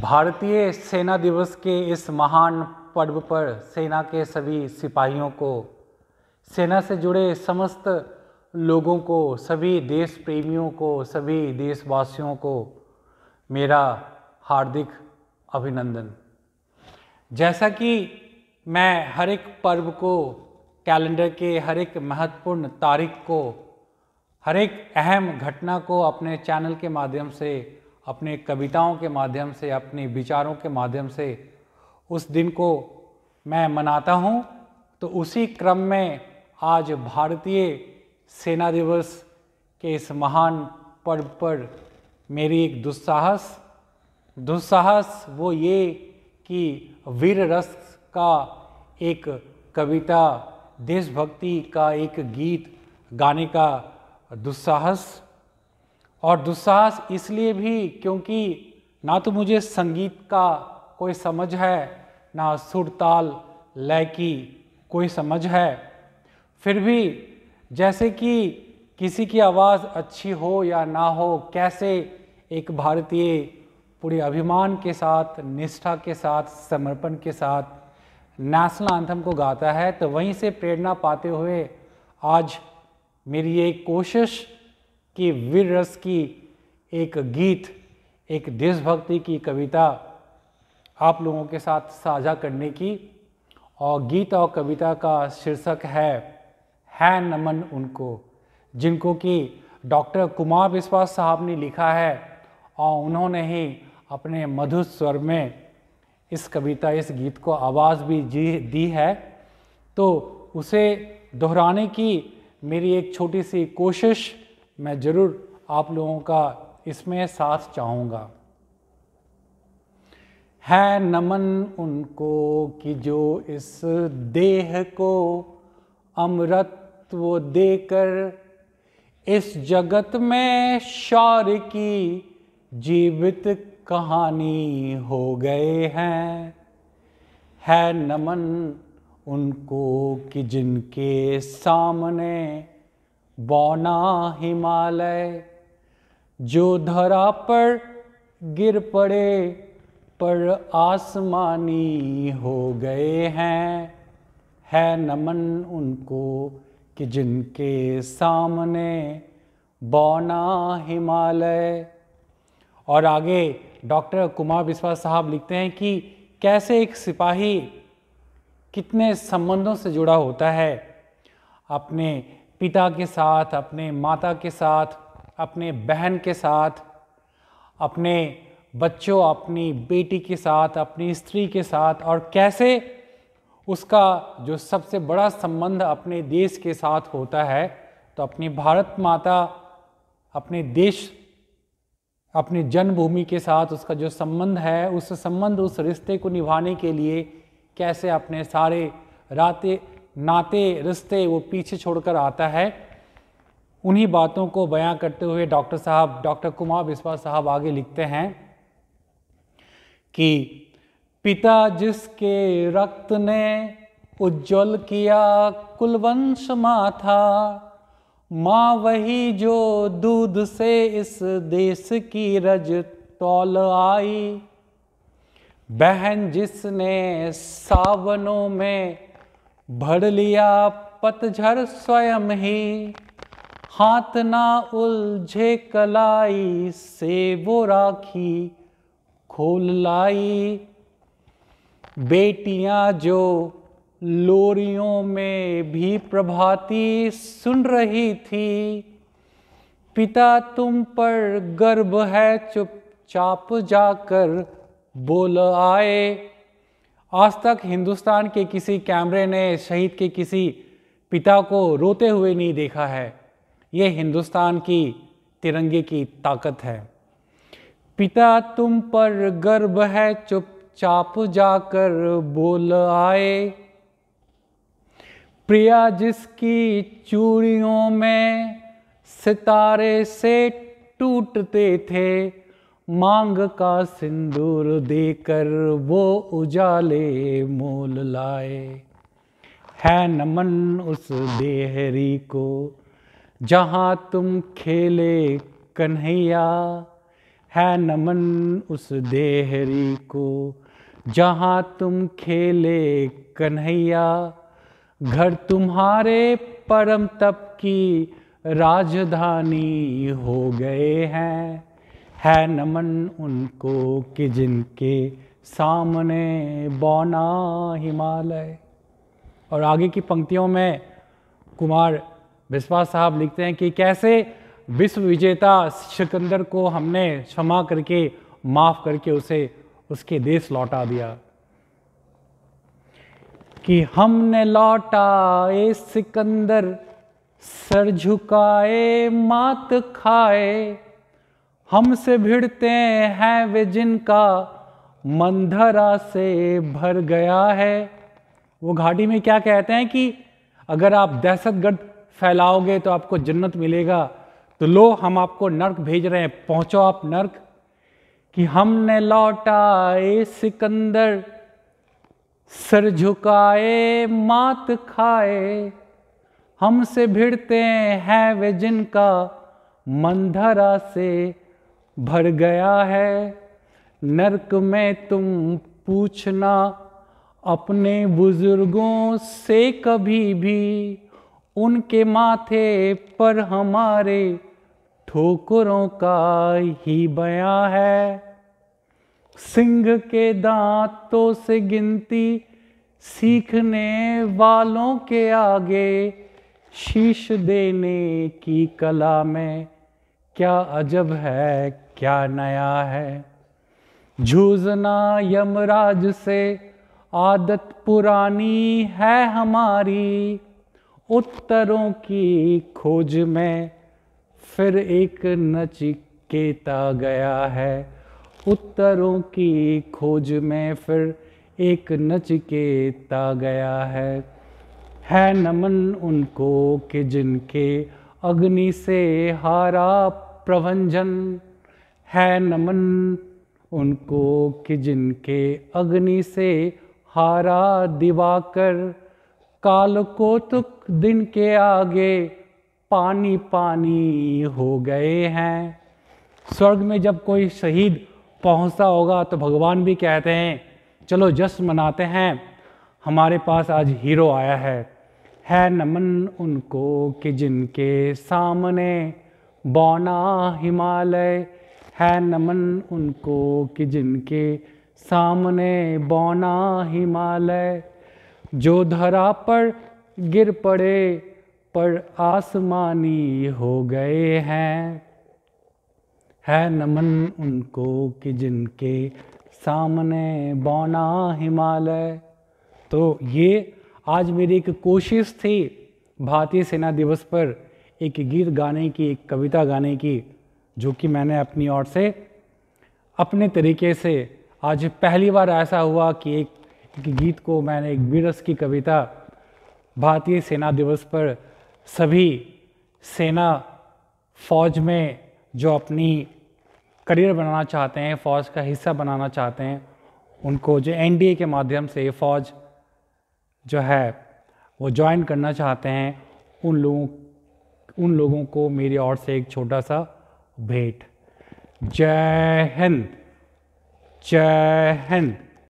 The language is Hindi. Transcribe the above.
भारतीय सेना दिवस के इस महान पर्व पर सेना के सभी सिपाहियों को सेना से जुड़े समस्त लोगों को सभी देश प्रेमियों को सभी देशवासियों को मेरा हार्दिक अभिनंदन जैसा कि मैं हर एक पर्व को कैलेंडर के हर एक महत्वपूर्ण तारीख को हर एक अहम घटना को अपने चैनल के माध्यम से अपने कविताओं के माध्यम से अपने विचारों के माध्यम से उस दिन को मैं मनाता हूँ तो उसी क्रम में आज भारतीय सेना दिवस के इस महान पर्व पर मेरी एक दुस्साहस दुस्साहस वो ये कि वीर रस का एक कविता देशभक्ति का एक गीत गाने का दुस्साहस और दुस्साहस इसलिए भी क्योंकि ना तो मुझे संगीत का कोई समझ है ना सुर ताल लय की कोई समझ है फिर भी जैसे कि किसी की आवाज़ अच्छी हो या ना हो कैसे एक भारतीय पूरे अभिमान के साथ निष्ठा के साथ समर्पण के साथ नेशनल एंथम को गाता है तो वहीं से प्रेरणा पाते हुए आज मेरी ये कोशिश कि वीर रस की एक गीत एक देशभक्ति की कविता आप लोगों के साथ साझा करने की और गीत और कविता का शीर्षक है है नमन उनको जिनको कि डॉक्टर कुमार विश्वास साहब ने लिखा है और उन्होंने ही अपने मधुर स्वर में इस कविता इस गीत को आवाज़ भी जी दी है तो उसे दोहराने की मेरी एक छोटी सी कोशिश मैं ज़रूर आप लोगों का इसमें साथ चाहूँगा है नमन उनको कि जो इस देह को अमृतव देकर इस जगत में शौर्य की जीवित कहानी हो गए हैं है नमन उनको कि जिनके सामने बौना हिमालय जो धरा पर गिर पड़े पर आसमानी हो गए हैं है नमन उनको कि जिनके सामने बौना हिमालय और आगे डॉक्टर कुमार विश्वास साहब लिखते हैं कि कैसे एक सिपाही कितने संबंधों से जुड़ा होता है अपने पिता के साथ अपने माता के साथ अपने बहन के साथ अपने बच्चों अपनी बेटी के साथ अपनी स्त्री के साथ और कैसे उसका जो सबसे बड़ा संबंध अपने देश के साथ होता है तो अपनी भारत माता अपने देश अपनी जन्मभूमि के साथ उसका जो संबंध है उस संबंध उस रिश्ते को निभाने के लिए कैसे अपने सारे रातें नाते रिश्ते वो पीछे छोड़कर आता है उन्हीं बातों को बयां करते हुए डॉक्टर साहब डॉक्टर कुमार विश्वास साहब आगे लिखते हैं कि पिता जिसके रक्त ने उज्जवल किया कुलवंश माथा माँ वही जो दूध से इस देश की रज तौल आई बहन जिसने सावनों में भर लिया पतझर स्वयं ही हाथ ना उलझे कलाई से वो राखी खोल लाई बेटियां जो लोरियों में भी प्रभाती सुन रही थी पिता तुम पर गर्व है चुपचाप जाकर बोल आए आज तक हिंदुस्तान के किसी कैमरे ने शहीद के किसी पिता को रोते हुए नहीं देखा है ये हिंदुस्तान की तिरंगे की ताकत है पिता तुम पर गर्व है चुपचाप जाकर बोल आए प्रिया जिसकी चूड़ियों में सितारे से टूटते थे मांग का सिंदूर देकर वो उजाले मोल लाए है नमन उस देहरी को जहाँ तुम खेले कन्हैया है नमन उस देहरी को जहाँ तुम खेले कन्हैया घर तुम्हारे परम तप की राजधानी हो गए हैं है नमन उनको कि जिनके सामने बौना हिमालय और आगे की पंक्तियों में कुमार विश्वास साहब लिखते हैं कि कैसे विश्व विजेता सिकंदर को हमने क्षमा करके माफ़ करके उसे उसके देश लौटा दिया कि हमने लौटा ए सिकंदर सर झुकाए मात खाए हमसे भिड़ते हैं वे जिनका मंधरा से भर गया है वो घाटी में क्या कहते हैं कि अगर आप दहशतगर्द फैलाओगे तो आपको जन्नत मिलेगा तो लो हम आपको नर्क भेज रहे हैं पहुंचो आप नर्क कि हमने लौटाए सिकंदर सर झुकाए मात खाए हमसे भिड़ते हैं वे जिनका मंधरा से भर गया है नरक में तुम पूछना अपने बुजुर्गों से कभी भी उनके माथे पर हमारे ठोकरों का ही बयां है सिंह के दांतों से गिनती सीखने वालों के आगे शीश देने की कला में क्या अजब है क्या नया है जूझना यमराज से आदत पुरानी है हमारी उत्तरों की खोज में फिर एक नचिकेता गया है उत्तरों की खोज में फिर एक नचिकेता गया है है नमन उनको कि जिनके अग्नि से हारा प्रवंजन है नमन उनको कि जिनके अग्नि से हारा दिवाकर काल को तुक दिन के आगे पानी पानी हो गए हैं स्वर्ग में जब कोई शहीद पहुंचता होगा तो भगवान भी कहते हैं चलो जश्न मनाते हैं हमारे पास आज हीरो आया है है नमन उनको कि जिनके सामने बौना हिमालय है नमन उनको कि जिनके सामने बौना हिमालय जो धरा पर गिर पड़े पर आसमानी हो गए हैं है नमन उनको कि जिनके सामने बौना हिमालय तो ये आज मेरी एक कोशिश थी भारतीय सेना दिवस पर एक गीत गाने की एक कविता गाने की जो कि मैंने अपनी ओर से अपने तरीके से आज पहली बार ऐसा हुआ कि एक, एक गीत को मैंने एक बीरस की कविता भारतीय सेना दिवस पर सभी सेना फौज में जो अपनी करियर बनाना चाहते हैं फौज का हिस्सा बनाना चाहते हैं उनको जो एनडीए के माध्यम से फौज जो है वो ज्वाइन करना चाहते हैं उन लोगों उन लोगों को मेरी ओर से एक छोटा सा भेंट जय हिंद जय हिंद